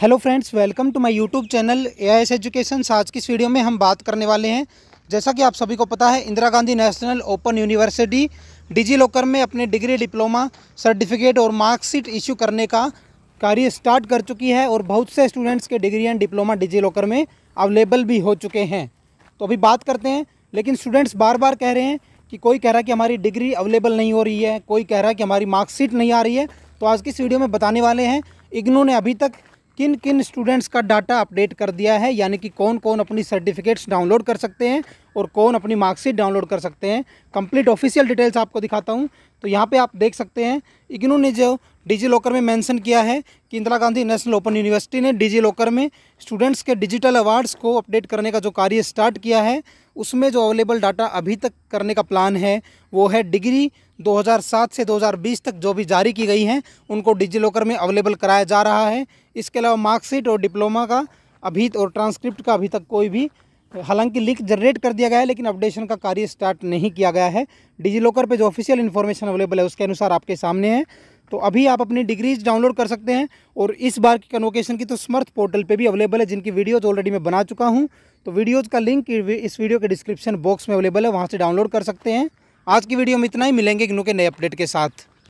hello friends welcome to my YouTube channel a education आज की इस वीडियो में हम बात करने वाले हैं जैसा कि आप सभी को पता है Indira Gandhi National Open University DigiLocker में अपने डिग्री डिप्लोमा सर्टिफिकेट और मार्कशीट इशू करने का कार्य स्टार्ट कर चुकी है और बहुत से स्टूडेंट्स के degree and diploma DigiLocker में अवेलेबल भी हो चुके हैं तो अभी बात करते हैं लेकिन स्टूडेंट्स बार बार कह रहे हैं कि कोई कह रहा है कि हमारी डिग्री अवेलेबल नहीं हो रही है कोई कह रहा है कि हमारी मार्कशीट नहीं आ रही है तो आज की इस वीडियो में बताने वाले हैं इग्नू ने अभी तक किन किन स्टूडेंट्स का डाटा अपडेट कर दिया है यानी कि कौन कौन अपनी सर्टिफिकेट्स डाउनलोड कर सकते हैं और कौन अपनी मार्कशीट डाउनलोड कर सकते हैं कंप्लीट ऑफिशियल डिटेल्स आपको दिखाता हूँ तो यहाँ पे आप देख सकते हैं इग्नू ने जो डिजी लॉकर में मेंशन किया है कि Indira Gandhi National Open University ने डिजी लॉकर में स्टूडेंट्स के डिजिटल अवार्ड्स को अपडेट करने का जो कार्य स्टार्ट किया है उसमें जो अवेलेबल डाटा अभी तक करने का प्लान है वो है डिग्री 2007 से 2020 तक जो भी जारी की गई हैं उनको डिजी लॉकर में अवेलेबल कराया जा रहा है इसके अलावा मार्कशीट और डिप्लोमा का अभी और ट्रांसक्रिप्ट का अभी तक कोई भी हालांकि लिंक जनरेट कर दिया गया है लेकिन अपडेशन का कार्य स्टार्ट नहीं किया गया है डिजी लॉकर पर जो ऑफिशियल इन्फॉर्मेशन अवेलेबल है उसके अनुसार आपके सामने है तो अभी आप अपनी डिग्रीज डाउनलोड कर सकते हैं और इस बार की कन्वोकेशन की तो समर्थ पोर्टल पे भी अवेलेबल है जिनकी वीडियोज़ ऑलरेडी मैं बना चुका हूँ तो वीडियोज़ का लिंक इस वीडियो के डिस्क्रिप्शन बॉक्स में अवेलेबल है वहाँ से डाउनलोड कर सकते हैं आज की वीडियो में इतना ही मिलेंगे इनके के नए अपडेट के साथ